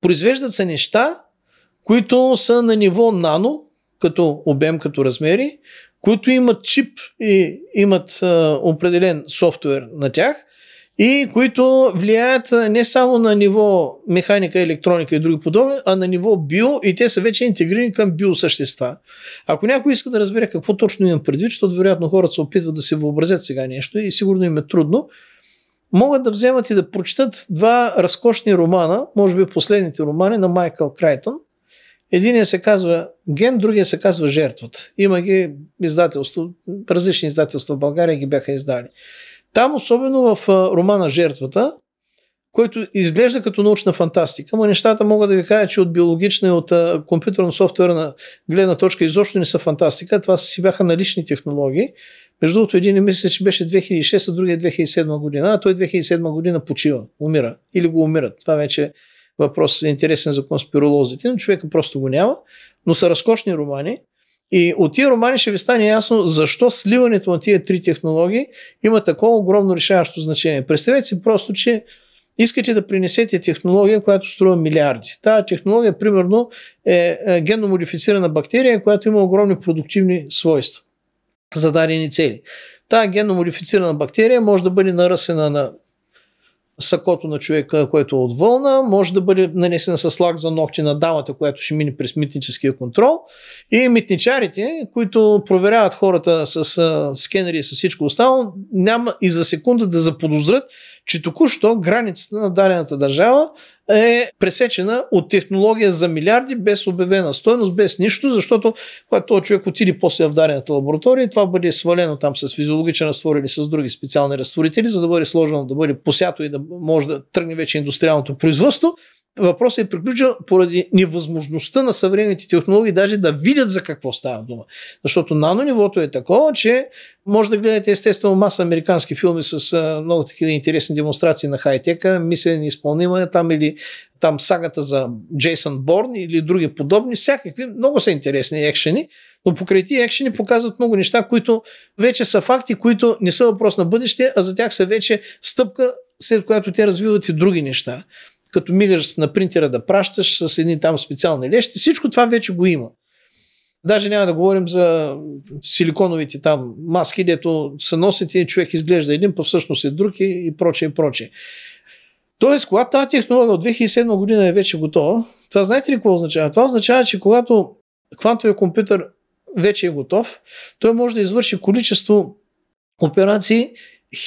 произвеждат се неща, които са на ниво нано, като обем, като размери, които имат чип и имат а, определен софтуер на тях – и които влияят не само на ниво механика, електроника и други подобни, а на ниво био и те са вече интегрирани към биосъщества. Ако някой иска да разбере какво точно имам предвид, защото вероятно хората се опитват да се въобразят сега нещо и сигурно им е трудно, могат да вземат и да прочитат два разкошни романа, може би последните романи на Майкъл Крайтън. Единият се казва Ген, другия се казва Жертвата. Има ги издателство, различни издателства в България ги бяха издали. Там, особено в романа Жертвата, който изглежда като научна фантастика, но нещата мога да ви кажа, че от биологична и от компютърно-софтуерна гледна точка изобщо не са фантастика. Това си бяха налични технологии. Между другото, един мисля, че беше 2006, а другия 2007 е година, а той 2007 година почива, умира или го умират. Това вече е въпрос е интересен за конспиролозите, но човека просто го няма. Но са разкошни романи. И от тия романи ще ви стане ясно защо сливането на тия три технологии има такова огромно решаващо значение. Представете си просто, че искате да принесете технология, която струва милиарди. Тая технология, примерно, е, е генно модифицирана бактерия, която има огромни продуктивни свойства за дадени цели. Тая генно модифицирана бактерия може да бъде наръсена на сакото на човека, което е от вълна, може да бъде нанесен с лак за ногти на дамата, която ще мине през митническия контрол. И митничарите, които проверяват хората с а, скенери и с всичко останало, няма и за секунда да заподозрят, че току-що границата на дадената държава е пресечена от технология за милиарди, без обявена стоеност, без нищо, защото когато този човек отиде после в дарената лаборатория, това бъде свалено там с физиологичен разтвор или с други специални разтворители, за да бъде сложено, да бъде посято и да може да тръгне вече индустриалното производство въпросът е приключен поради невъзможността на съвременните технологии даже да видят за какво става дума. Защото нано нивото е такова, че може да гледате естествено маса американски филми с много такива интересни демонстрации на хайтека, мислене изпълнимане там или там сагата за Джейсън Борн или други подобни, всякакви, много са интересни екшени, но покрай тия екшени показват много неща, които вече са факти, които не са въпрос на бъдеще, а за тях са вече стъпка, след която те развиват и други неща като мигаш на принтера да пращаш с едни там специални лещи, всичко това вече го има. Даже няма да говорим за силиконовите там маски, дето се носят и човек изглежда един, по всъщност е друг и, и прочее, прочее. Тоест, когато тази технология от 2007 година е вече готова, това знаете ли какво означава? Това означава, че когато квантовия компютър вече е готов, той може да извърши количество операции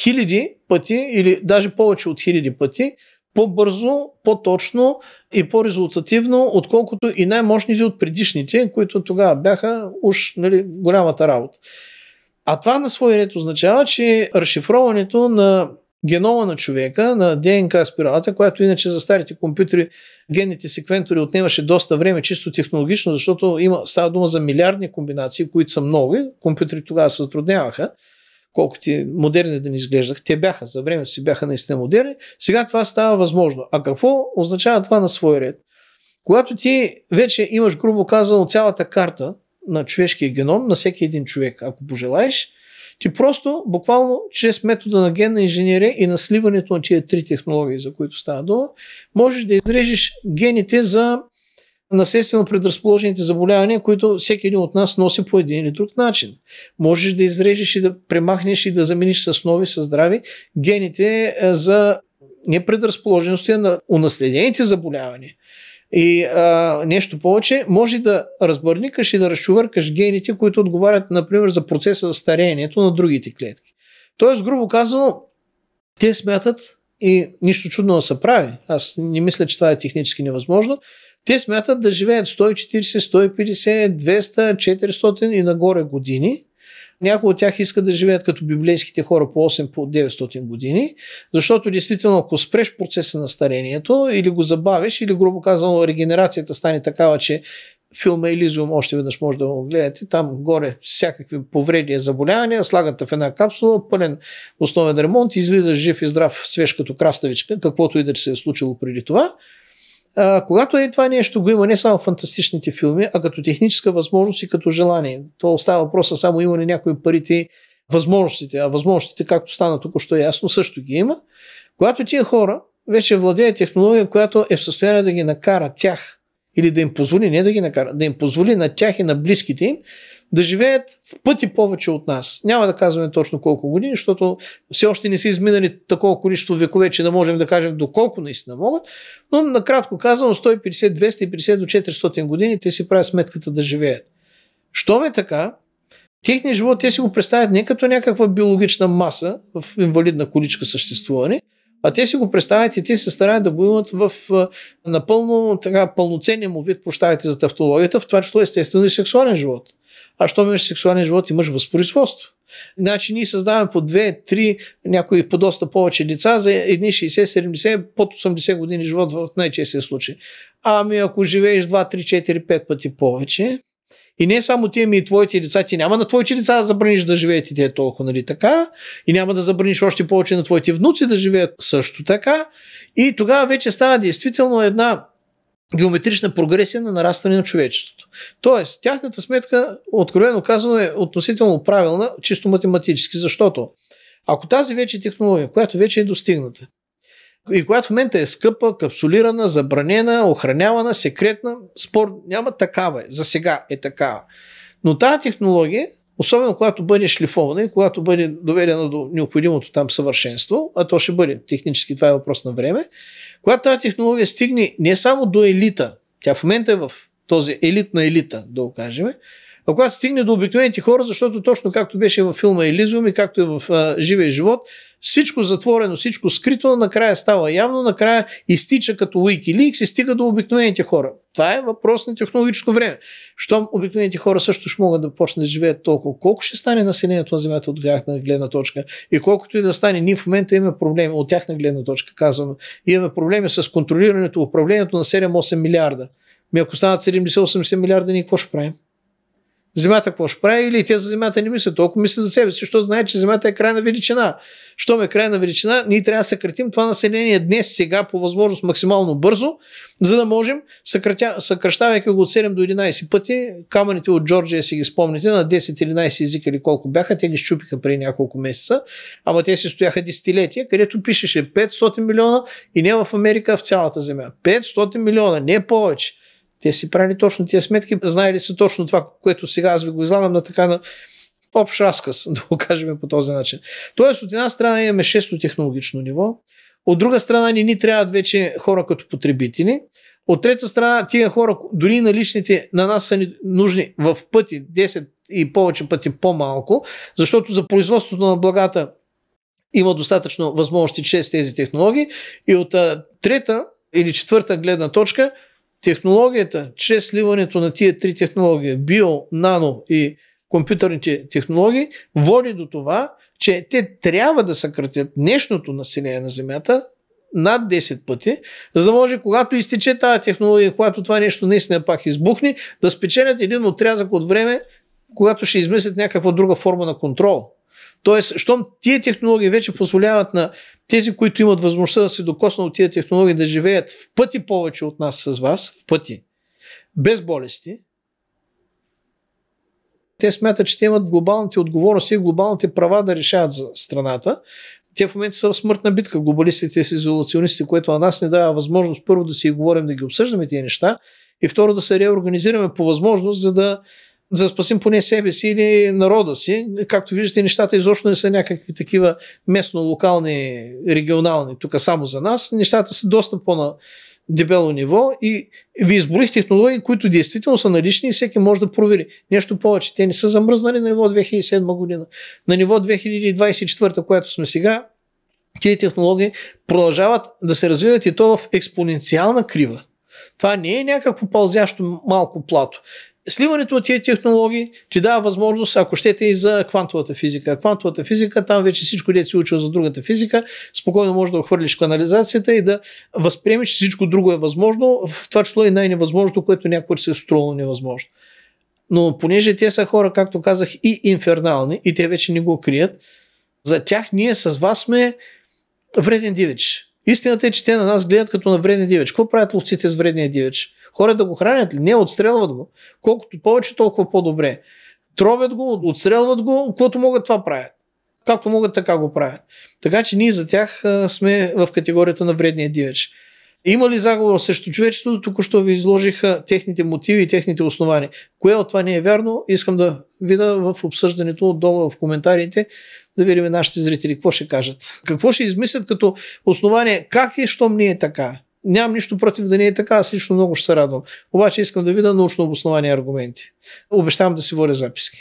хиляди пъти или даже повече от хиляди пъти по-бързо, по-точно и по-резултативно, отколкото и най-мощните от предишните, които тогава бяха уж нали, голямата работа. А това на свой ред означава, че разшифроването на генома на човека, на ДНК спиралата, която иначе за старите компютри, генните секвентори отнемаше доста време чисто технологично, защото има, става дума за милиардни комбинации, които са много, компютри тогава се затрудняваха колко ти е модерни да ни изглеждах, те бяха, за времето си бяха наистина модерни, сега това става възможно. А какво означава това на свой ред? Когато ти вече имаш, грубо казано, цялата карта на човешкия геном, на всеки един човек, ако пожелаеш, ти просто, буквално, чрез метода на генна инженерия и на сливането на тия три технологии, за които става дума, можеш да изрежеш гените за наследствено предразположените заболявания, които всеки един от нас носи по един или друг начин. Можеш да изрежеш и да премахнеш и да замениш с нови, с здрави гените е, за непредразположеността на унаследените заболявания. И а, нещо повече, може да разбърникаш и да разчувъркаш гените, които отговарят, например, за процеса за стареенето на другите клетки. Тоест, грубо казано, те смятат и нищо чудно да се прави. Аз не мисля, че това е технически невъзможно, те смятат да живеят 140, 150, 200, 400 и нагоре години. Някои от тях искат да живеят като библейските хора по 8, по 900 години, защото действително ако спреш процеса на старението или го забавиш, или грубо казано регенерацията стане такава, че филма Елизиум още веднъж може да го гледате. Там горе всякакви повреди и заболявания, слагате в една капсула, пълен основен ремонт, излизаш жив и здрав, свеж като краставичка, каквото и да се е случило преди това а, когато е това нещо го има не само фантастичните филми, а като техническа възможност и като желание. То остава въпроса само има ли някои парите, възможностите, а възможностите, както стана тук, що е ясно, също ги има. Когато тия хора вече владеят технология, която е в състояние да ги накара тях или да им позволи, не да ги накара, да им позволи на тях и на близките им да живеят в пъти повече от нас. Няма да казваме точно колко години, защото все още не са изминали такова количество векове, че да можем да кажем доколко наистина могат, но накратко казано 150, 250 до 400 години те си правят сметката да живеят. Щом е така, техният живот те си го представят не като някаква биологична маса в инвалидна количка съществуване, а те си го представят и те се стараят да го имат в напълно така, пълноценен му вид, прощавайте за тавтологията, в това число естествено и сексуален живот. А що имаш сексуален живот, имаш възпроизводство. Значи ние създаваме по 2-3, някои по доста повече деца за едни 60-70, под 80 години живот в най-честия случай. Ами ако живееш 2-3-4-5 пъти повече, и не само ти, ами и твоите деца. Ти няма на твоите деца да забраниш да живеят и те толкова, нали така? И няма да забраниш още повече на твоите внуци да живеят също така. И тогава вече става действително една геометрична прогресия на нарастване на човечеството. Тоест, тяхната сметка, откровено казано, е относително правилна, чисто математически, защото ако тази вече технология, която вече е достигната, и която в момента е скъпа, капсулирана, забранена, охранявана, секретна, спор няма такава, е, за сега е такава. Но тази технология Особено когато бъде шлифована и когато бъде доведена до необходимото там съвършенство, а то ще бъде технически, това е въпрос на време, когато тази технология стигне не само до елита, тя в момента е в този елит на елита, да го кажем, а когато стигне до обикновените хора, защото точно както беше във филма Елизиум и както е в а, Живия живот, всичко затворено, всичко скрито, накрая става явно, накрая изтича като Wikileaks и стига до обикновените хора. Това е въпрос на технологическо време. Щом обикновените хора също ще могат да почнат да живеят толкова, колко ще стане населението на Земята от тяхна гледна точка. И колкото и да стане, ние в момента имаме проблеми, от тяхна гледна точка казваме, имаме проблеми с контролирането, управлението на 7-8 милиарда. Ми ако станат 70-80 милиарда, ние какво ще правим? Земята какво ще прави? Или те за Земята не мислят, толкова мислят за себе си, защото знаят, че Земята е крайна величина. Щом е крайна величина, ние трябва да съкратим това население днес, сега, по възможност максимално бързо, за да можем, съкръщавайки го от 7 до 11 пъти, камъните от Джорджия си ги спомните, на 10-11 езика или колко бяха, те ги щупиха преди няколко месеца, ама те си стояха десетилетия, където пишеше 500 милиона и не в Америка, а в цялата земя. 500 милиона, не повече. Те си правили точно тия сметки, знаели са точно това, което сега аз ви го излагам на така на общ разказ, да го кажем по този начин. Тоест, от една страна имаме шесто технологично ниво, от друга страна ни ни трябват вече хора като потребители, от трета страна тия хора, дори на личните, на нас са ни нужни в пъти, 10 и повече пъти по-малко, защото за производството на благата има достатъчно възможности чрез тези технологии и от трета или четвърта гледна точка – технологията, чрез сливането на тия три технологии, био, нано и компютърните технологии, води до това, че те трябва да съкратят днешното население на Земята над 10 пъти, за да може, когато изтече тази технология, когато това нещо наистина пак избухне, да спечелят един отрязък от време, когато ще измислят някаква друга форма на контрол. Тоест, щом тия технологии вече позволяват на тези, които имат възможността да се докоснат от тези технологии, да живеят в пъти повече от нас с вас, в пъти, без болести, те смятат, че те имат глобалните отговорности и глобалните права да решават за страната. Те в момента са в смъртна битка, глобалистите с изолационистите, което на нас не дава възможност първо да си говорим, да ги обсъждаме тези неща и второ да се реорганизираме по възможност, за да за да спасим поне себе си или народа си. Както виждате, нещата изобщо не са някакви такива местно, локални, регионални, тук само за нас. Нещата са доста по-на дебело ниво и ви изброих технологии, които действително са налични и всеки може да провери. Нещо повече, те не са замръзнали на ниво 2007 година. На ниво 2024, което сме сега, тези технологии продължават да се развиват и то в експоненциална крива. Това не е някакво пълзящо малко плато сливането на тия технологии ти дава възможност, ако щете, и за квантовата физика. Квантовата физика, там вече всичко, което си учил за другата физика, спокойно можеш да хвърлиш канализацията и да възприемеш, че всичко друго е възможно, в това число и най-невъзможното, което някой се е струвало невъзможно. Но понеже те са хора, както казах, и инфернални, и те вече не го крият, за тях ние с вас сме вреден дивич. Истината е, че те на нас гледат като на вреден дивеч. Какво правят ловците с вредния дивеч? Хората го хранят ли? Не, отстрелват го. Колкото повече, толкова по-добре. Тровят го, отстрелват го, каквото могат това правят. Както могат, така го правят. Така че ние за тях сме в категорията на вредния дивеч. Има ли заговор срещу човечеството? Току-що ви изложиха техните мотиви и техните основания. Кое от това не е вярно? Искам да видя в обсъждането отдолу в коментарите, да видим нашите зрители какво ще кажат. Какво ще измислят като основание? Как е, щом не е така? Нямам нищо против да не е така, аз лично много ще се радвам. Обаче искам да видя научно обосновани аргументи. Обещавам да си водя записки.